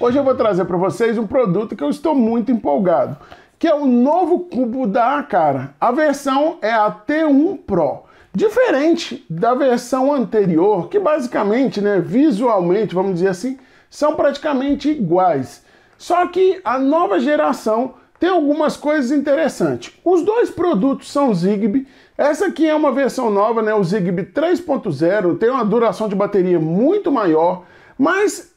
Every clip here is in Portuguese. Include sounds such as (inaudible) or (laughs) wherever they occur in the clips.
Hoje eu vou trazer para vocês um produto que eu estou muito empolgado, que é o novo cubo da Acara. A versão é a T1 Pro. Diferente da versão anterior, que basicamente, né, visualmente, vamos dizer assim, são praticamente iguais. Só que a nova geração tem algumas coisas interessantes. Os dois produtos são Zigbee. Essa aqui é uma versão nova, né? O Zigbee 3.0 tem uma duração de bateria muito maior, mas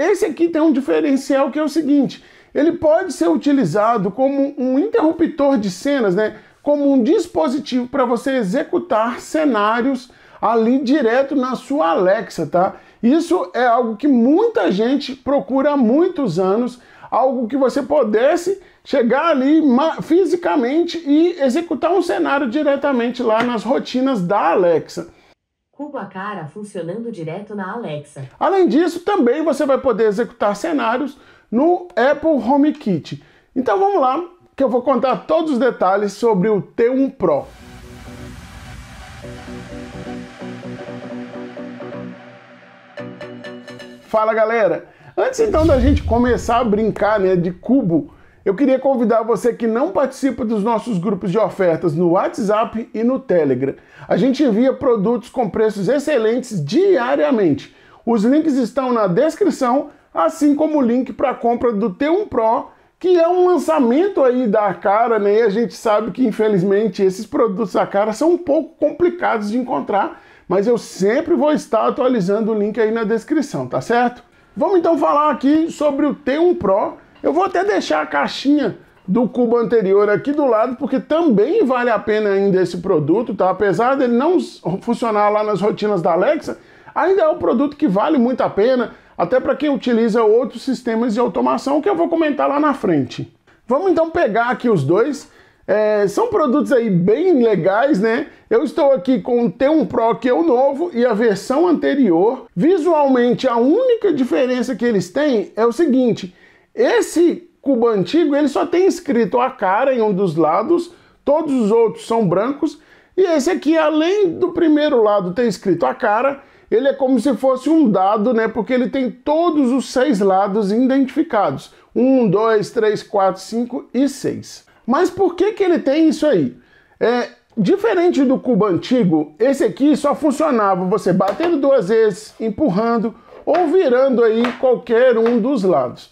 esse aqui tem um diferencial que é o seguinte: ele pode ser utilizado como um interruptor de cenas, né? Como um dispositivo para você executar cenários ali direto na sua Alexa, tá? Isso é algo que muita gente procura há muitos anos, algo que você pudesse chegar ali fisicamente e executar um cenário diretamente lá nas rotinas da Alexa a cara funcionando direto na Alexa. Além disso, também você vai poder executar cenários no Apple HomeKit. Então vamos lá, que eu vou contar todos os detalhes sobre o T1 Pro. Fala galera! Antes então da gente começar a brincar né, de cubo, eu queria convidar você que não participa dos nossos grupos de ofertas no WhatsApp e no Telegram. A gente envia produtos com preços excelentes diariamente. Os links estão na descrição, assim como o link para a compra do T1 Pro, que é um lançamento aí da cara, né? E a gente sabe que infelizmente esses produtos da cara são um pouco complicados de encontrar, mas eu sempre vou estar atualizando o link aí na descrição, tá certo? Vamos então falar aqui sobre o T1 Pro eu vou até deixar a caixinha do cubo anterior aqui do lado, porque também vale a pena ainda esse produto, tá? Apesar dele não funcionar lá nas rotinas da Alexa, ainda é um produto que vale muito a pena, até para quem utiliza outros sistemas de automação, que eu vou comentar lá na frente. Vamos então pegar aqui os dois. É, são produtos aí bem legais, né? Eu estou aqui com o T1 Pro, que é o novo, e a versão anterior. Visualmente, a única diferença que eles têm é o seguinte, esse cubo antigo ele só tem escrito a cara em um dos lados, todos os outros são brancos, e esse aqui, além do primeiro lado ter escrito a cara, ele é como se fosse um dado, né? Porque ele tem todos os seis lados identificados: um, dois, três, quatro, cinco e seis. Mas por que, que ele tem isso aí? É, diferente do cubo antigo, esse aqui só funcionava você batendo duas vezes, empurrando ou virando aí qualquer um dos lados.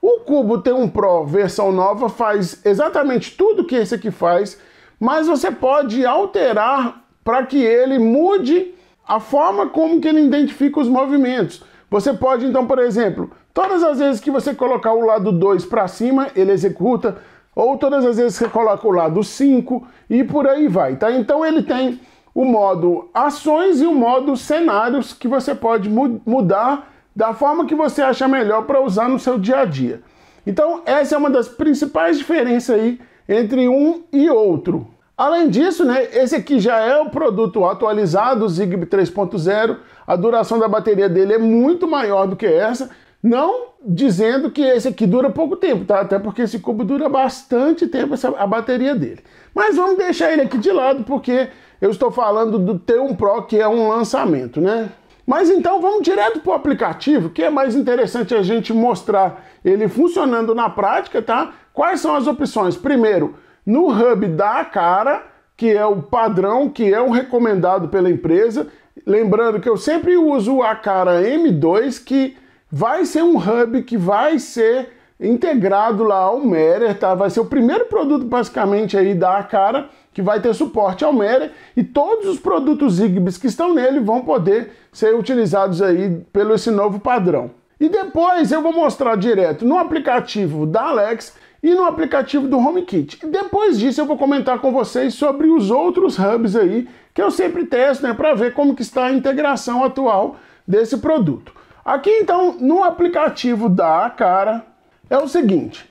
O Cubo tem um Pro versão nova faz exatamente tudo que esse aqui faz, mas você pode alterar para que ele mude a forma como que ele identifica os movimentos. Você pode então, por exemplo, todas as vezes que você colocar o lado 2 para cima, ele executa, ou todas as vezes que você coloca o lado 5 e por aí vai, tá? Então ele tem o modo ações e o modo cenários que você pode mu mudar da forma que você acha melhor para usar no seu dia a dia. Então, essa é uma das principais diferenças aí entre um e outro. Além disso, né, esse aqui já é o produto atualizado, o Zigbee 3.0. A duração da bateria dele é muito maior do que essa. Não dizendo que esse aqui dura pouco tempo, tá? Até porque esse cubo dura bastante tempo essa, a bateria dele. Mas vamos deixar ele aqui de lado, porque eu estou falando do T1 Pro, que é um lançamento, né? Mas então vamos direto para o aplicativo, que é mais interessante a gente mostrar ele funcionando na prática, tá? Quais são as opções? Primeiro, no hub da cara, que é o padrão, que é o recomendado pela empresa. Lembrando que eu sempre uso a cara M2, que vai ser um hub que vai ser integrado lá ao Merer, tá? Vai ser o primeiro produto basicamente aí da cara que vai ter suporte ao Mera e todos os produtos Zigbee que estão nele vão poder ser utilizados aí pelo esse novo padrão. E depois eu vou mostrar direto no aplicativo da Alex e no aplicativo do HomeKit. E depois disso eu vou comentar com vocês sobre os outros hubs aí que eu sempre testo, né, para ver como que está a integração atual desse produto. Aqui então no aplicativo da Cara é o seguinte,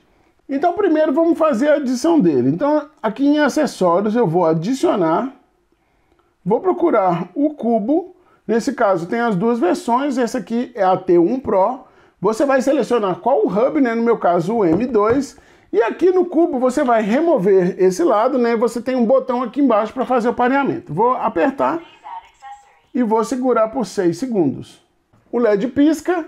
então, primeiro vamos fazer a adição dele. Então, aqui em acessórios eu vou adicionar, vou procurar o cubo. Nesse caso tem as duas versões, essa aqui é a T1 Pro. Você vai selecionar qual o hub, né? no meu caso o M2. E aqui no cubo você vai remover esse lado, né? você tem um botão aqui embaixo para fazer o pareamento. Vou apertar e vou segurar por 6 segundos. O LED pisca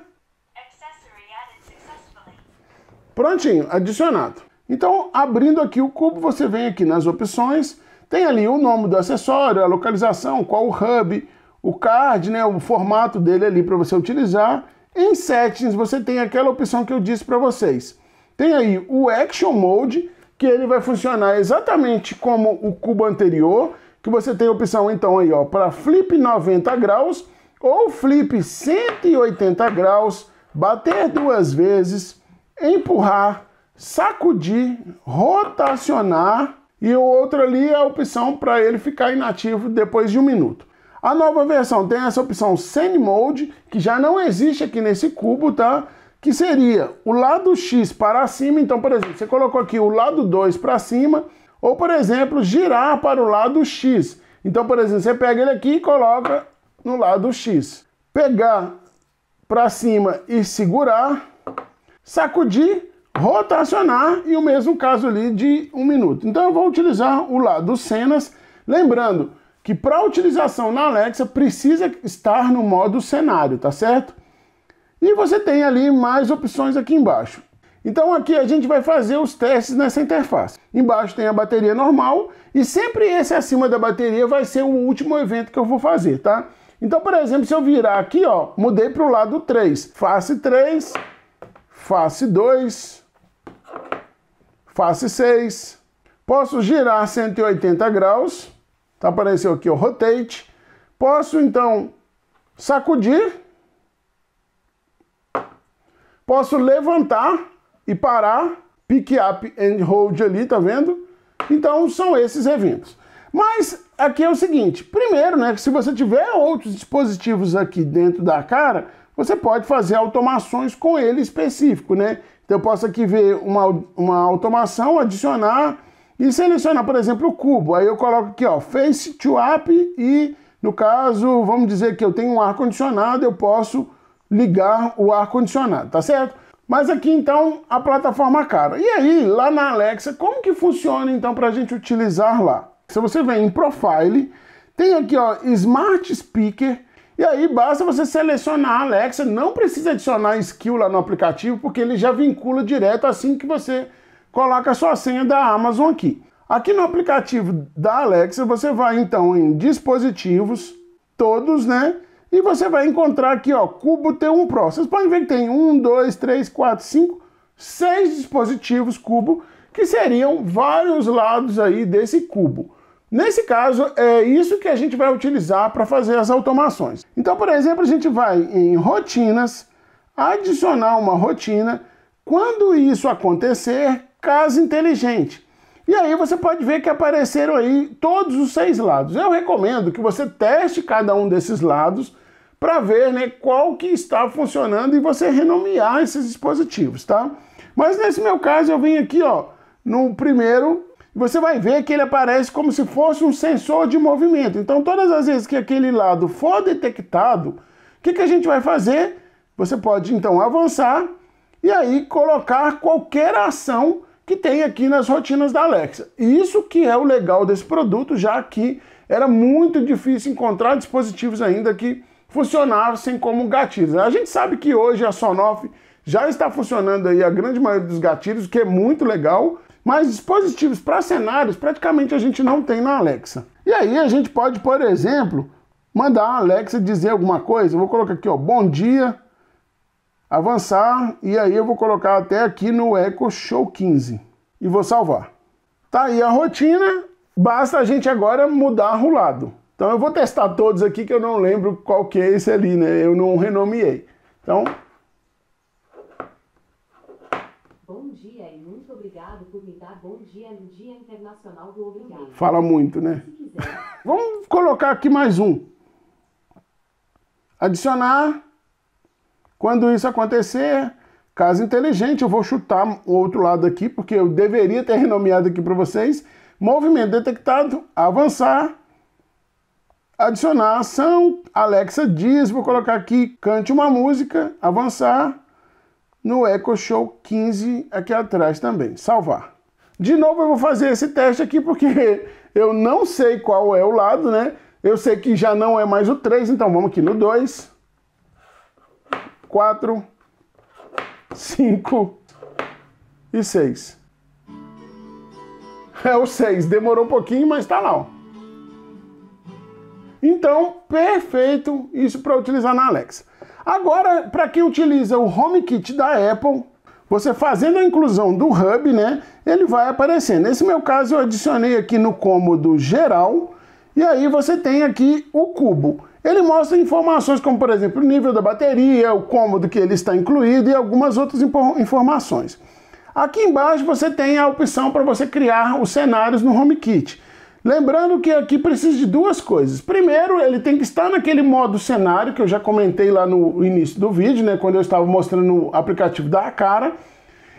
Prontinho, adicionado. Então, abrindo aqui o cubo, você vem aqui nas opções, tem ali o nome do acessório, a localização, qual o hub, o card, né, o formato dele ali para você utilizar. Em settings, você tem aquela opção que eu disse para vocês. Tem aí o Action Mode, que ele vai funcionar exatamente como o cubo anterior, que você tem a opção então aí, ó, para flip 90 graus ou flip 180 graus, bater duas vezes, empurrar, sacudir, rotacionar e o outro ali é a opção para ele ficar inativo depois de um minuto. A nova versão tem essa opção Send Mode, que já não existe aqui nesse cubo, tá? Que seria o lado X para cima. Então, por exemplo, você colocou aqui o lado 2 para cima, ou, por exemplo, girar para o lado X. Então, por exemplo, você pega ele aqui e coloca no lado X. Pegar para cima e segurar, sacudir, rotacionar e o mesmo caso ali de um minuto. Então eu vou utilizar o lado cenas, lembrando que para utilização na Alexa precisa estar no modo cenário, tá certo? E você tem ali mais opções aqui embaixo. Então aqui a gente vai fazer os testes nessa interface. Embaixo tem a bateria normal e sempre esse acima da bateria vai ser o último evento que eu vou fazer, tá? Então, por exemplo, se eu virar aqui, ó, mudei para o lado 3, face 3, Face 2. Face 6. Posso girar 180 graus. Tá, apareceu aqui o rotate. Posso, então, sacudir. Posso levantar e parar. Pick up and hold ali, tá vendo? Então, são esses eventos. Mas aqui é o seguinte, primeiro, né, que se você tiver outros dispositivos aqui dentro da cara, você pode fazer automações com ele específico, né? Então eu posso aqui ver uma, uma automação, adicionar e selecionar, por exemplo, o cubo. Aí eu coloco aqui, ó, face to app e, no caso, vamos dizer que eu tenho um ar-condicionado, eu posso ligar o ar-condicionado, tá certo? Mas aqui, então, a plataforma é cara. E aí, lá na Alexa, como que funciona, então, para a gente utilizar lá? Se você vem em Profile, tem aqui, ó, Smart Speaker, e aí basta você selecionar a Alexa, não precisa adicionar skill lá no aplicativo, porque ele já vincula direto assim que você coloca a sua senha da Amazon aqui. Aqui no aplicativo da Alexa, você vai então em dispositivos, todos, né? E você vai encontrar aqui, ó, Cubo T1 Pro. Vocês podem ver que tem um, dois, três, quatro, cinco, seis dispositivos Cubo, que seriam vários lados aí desse cubo. Nesse caso, é isso que a gente vai utilizar para fazer as automações. Então, por exemplo, a gente vai em rotinas, adicionar uma rotina, quando isso acontecer, casa inteligente. E aí você pode ver que apareceram aí todos os seis lados. Eu recomendo que você teste cada um desses lados para ver né, qual que está funcionando e você renomear esses dispositivos, tá? Mas nesse meu caso eu vim aqui, ó, no primeiro você vai ver que ele aparece como se fosse um sensor de movimento. Então, todas as vezes que aquele lado for detectado, o que, que a gente vai fazer? Você pode então avançar e aí colocar qualquer ação que tem aqui nas rotinas da Alexa. Isso que é o legal desse produto, já que era muito difícil encontrar dispositivos ainda que funcionassem como gatilhos. A gente sabe que hoje a Sonoff já está funcionando aí a grande maioria dos gatilhos, o que é muito legal. Mas dispositivos para cenários praticamente a gente não tem na Alexa. E aí a gente pode, por exemplo, mandar a Alexa dizer alguma coisa. Eu vou colocar aqui, ó, bom dia, avançar, e aí eu vou colocar até aqui no Echo Show 15 e vou salvar. Tá aí a rotina, basta a gente agora mudar o lado. Então eu vou testar todos aqui que eu não lembro qual que é esse ali, né? Eu não renomeei. Então, muito obrigado por me dar bom dia no Dia Internacional do Obrigado. Fala muito, né? Vamos colocar aqui mais um. Adicionar. Quando isso acontecer, caso inteligente, eu vou chutar o outro lado aqui, porque eu deveria ter (laughs) renomeado aqui para vocês. Movimento detectado, avançar, adicionar ação. Alexa diz, vou colocar aqui, cante uma música, avançar, no Echo Show 15 aqui atrás também. Salvar. De novo eu vou fazer esse teste aqui porque (laughs) eu não sei qual é o lado, né? Eu sei que já não é mais o 3, então vamos aqui no 2, 4, 5 e 6. É o 6, demorou um pouquinho, mas tá lá, ó. Então, perfeito isso para utilizar na Alexa. Agora, para quem utiliza o HomeKit da Apple, você fazendo a inclusão do Hub, né, ele vai aparecer. Nesse meu caso, eu adicionei aqui no cômodo geral, e aí você tem aqui o cubo. Ele mostra informações como, por exemplo, o nível da bateria, o cômodo que ele está incluído e algumas outras informações. Aqui embaixo você tem a opção para você criar os cenários no HomeKit. Lembrando que aqui precisa de duas coisas. Primeiro, ele tem que estar naquele modo cenário que eu já comentei lá no início do vídeo, né, quando eu estava mostrando o aplicativo da cara.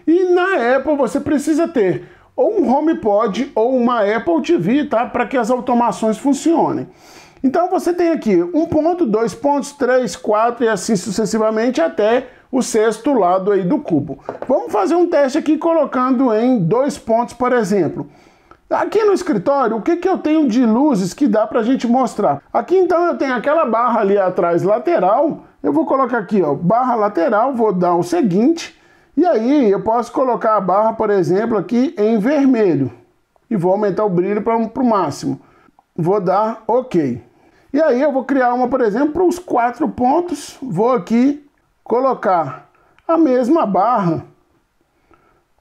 E na Apple você precisa ter ou um HomePod ou uma Apple TV, tá, para que as automações funcionem. Então você tem aqui um ponto, dois pontos, três, quatro e assim sucessivamente até o sexto lado aí do cubo. Vamos fazer um teste aqui colocando em dois pontos, por exemplo. Aqui no escritório, o que, que eu tenho de luzes que dá para a gente mostrar? Aqui então eu tenho aquela barra ali atrás lateral, eu vou colocar aqui, ó, barra lateral, vou dar o seguinte, e aí eu posso colocar a barra, por exemplo, aqui em vermelho, e vou aumentar o brilho para o máximo. Vou dar OK. E aí eu vou criar uma, por exemplo, para os quatro pontos, vou aqui colocar a mesma barra,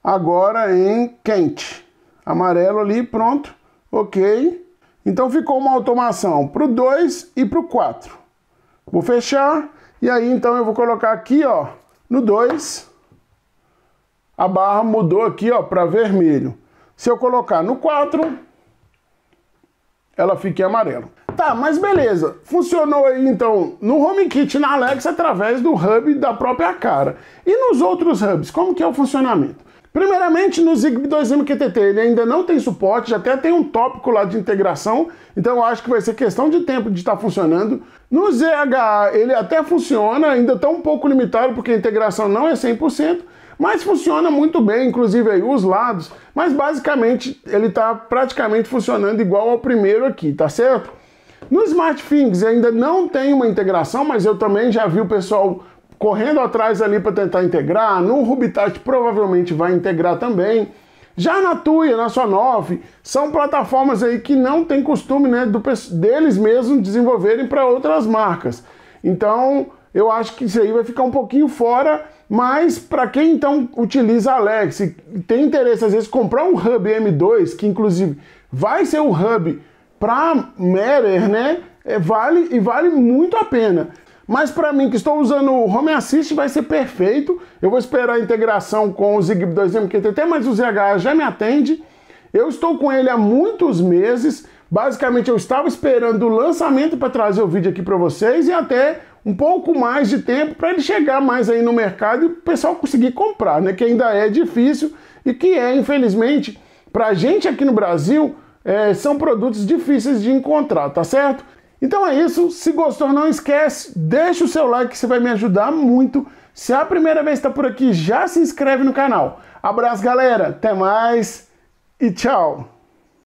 agora em quente amarelo ali, pronto, ok. Então ficou uma automação para o 2 e para o 4. Vou fechar e aí então eu vou colocar aqui ó, no 2, a barra mudou aqui ó para vermelho. Se eu colocar no 4, ela fica em amarelo. Tá, mas beleza. Funcionou aí então no HomeKit na Alexa através do hub da própria cara. E nos outros hubs, como que é o funcionamento? Primeiramente no Zigbee 2MQTT, ele ainda não tem suporte, até tem um tópico lá de integração, então eu acho que vai ser questão de tempo de estar tá funcionando. No ZHA ele até funciona, ainda está um pouco limitado porque a integração não é 100%, mas funciona muito bem, inclusive aí os lados, mas basicamente ele está praticamente funcionando igual ao primeiro aqui, tá certo? No SmartThings ainda não tem uma integração, mas eu também já vi o pessoal correndo atrás ali para tentar integrar. No Rubitat provavelmente vai integrar também. Já na Tuya, na sua 9, são plataformas aí que não tem costume né, do, deles mesmos desenvolverem para outras marcas. Então, eu acho que isso aí vai ficar um pouquinho fora, mas para quem então utiliza Alex e tem interesse às vezes comprar um Hub M2, que inclusive vai ser o um Hub para Matter, né? É, vale e vale muito a pena. Mas para mim, que estou usando o Home Assist, vai ser perfeito. Eu vou esperar a integração com o Zigbee 2MQTT, mas o ZH já me atende. Eu estou com ele há muitos meses. Basicamente, eu estava esperando o lançamento para trazer o vídeo aqui para vocês e até um pouco mais de tempo para ele chegar mais aí no mercado e o pessoal conseguir comprar, né? Que ainda é difícil e que é, infelizmente, para a gente aqui no Brasil, é, são produtos difíceis de encontrar, tá certo? Então é isso. Se gostou, não esquece, deixa o seu like que você vai me ajudar muito. Se é a primeira vez que está por aqui, já se inscreve no canal. Abraço, galera. Até mais e tchau.